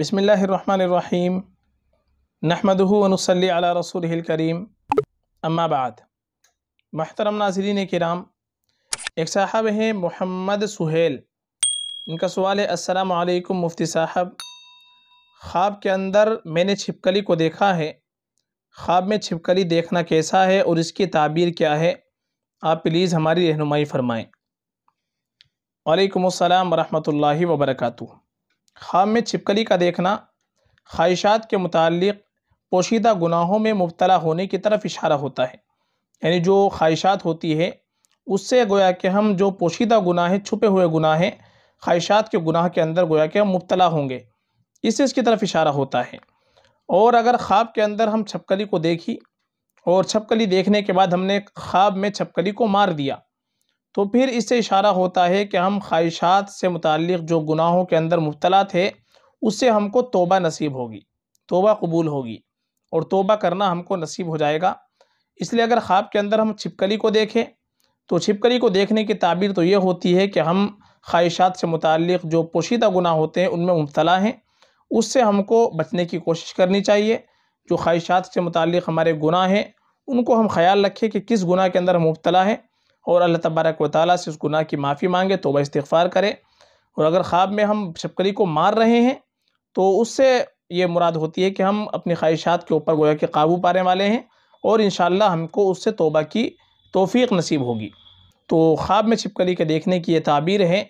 बसमीम नहमदनसली रसूल करीम अम्माबाद महतरम नाजरीन कराम एक साहब हैं मोहम्मद सुहेल इनका सवाल है असलकुम मुफ्ती साहब ख्वाब के अंदर मैंने छिपकली को देखा है ख्वाब में छिपकली देखना कैसा है और इसकी ताबीर क्या है आप प्लीज़ हमारी रहनुमाई फरमाएँ वालेकुम अस्सलाम वरहमतुल्लाहि वबरकatuh ख्वाब में छिपकली का देखना ख्वाहिशात के मुतक पोशीदा गुनाहों में मुबतला होने की तरफ इशारा होता है यानी जो ख्वाहिशात होती है उससे गोया कि हम जो पोशीदा गुनाह हैं छुपे हुए गुनाह हैं ख्वाहिशात के गुनाह के अंदर गोया कि हम मुबतला होंगे इससे इसकी तरफ इशारा होता है और अगर ख्वाब के अंदर हम छपकली को देखी और छपकली देखने के बाद हमने ख्वाब में छपकली को मार दिया तो फिर इससे इशारा होता है कि हम ख्वाहिशात से मुतक़ जो गुनाहों के अंदर मुबतला थे उससे हमको तोबा नसीब होगी तोबा कबूल होगी और तोबा करना हमको नसीब हो जाएगा इसलिए अगर ख्वाब के अंदर हम छिपकली को देखें तो छिपकली को देखने की ताबीर तो ये होती है कि हम ख्वाहिशात से मुतक़ जो पोशीदा गुनाह होते हैं उनमें मुबतला हैं उससे हमको बचने की कोशिश करनी चाहिए जो ख्वाहिशात से मुतक़ हमारे गुनाह हैं उनको हम ख्याल रखें कि किस गुनाह के अंदर हम मुबतला हैं और अल्लाह तबारक व ताली से उस गुनाह की माफ़ी मांगे तोबा इस्तफ़ार करे और अगर ख्वाब में हम छपकली को मार रहे हैं तो उससे ये मुराद होती है कि हम अपनी ख्वाहिशात के ऊपर गोया के काबू पाने वाले हैं और इन हमको उससे तोबा की तोफ़ी नसीब होगी तो ख्वाब में छिपकली के देखने की ये ताबीर है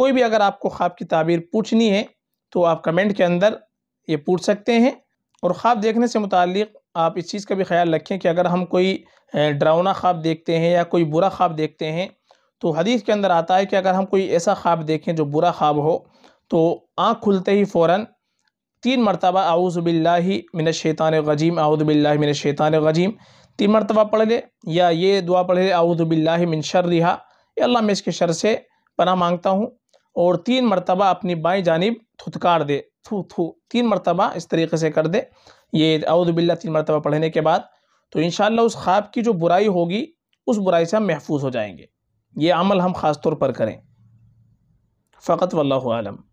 कोई भी अगर आपको ख्वाब की ताबीर पूछनी है तो आप कमेंट के अंदर ये पूछ सकते हैं और ख्वाब देखने से मुतल आप इस चीज़ का भी ख्याल रखें कि अगर हम कोई डरावना ख्वाब देखते हैं या कोई बुरा ख्वाब देखते हैं तो हदीस के अंदर आता है कि अगर हम कोई ऐसा ख्वाब देखें जो बुरा ख्वाब हो तो आँख खुलते ही फ़ौर तीन मरतबा आउज़बिल्ला मिन शैतान गजीम आउज़बिल्ला मिन शैतान गजीम तीन मरतबा पढ़ ले या ये दुआ पढ़ ले आउज़बिल्ला मिन शर रिहा अल्लाह मैं इसके शर से पना मांगता हूँ और तीन मरतबा अपनी बाई जानब थुतकार दे थू थू तीन मरतबा इस तरीके से कर दे ये आउज़बिल्ला तीन मरतबा पढ़ने के बाद तो इन उस ख्वाब की जो बुराई होगी उस बुराई से हम महफूज हो जाएंगे ये अमल हम ख़ास तौर पर करें फ़कत वल्लम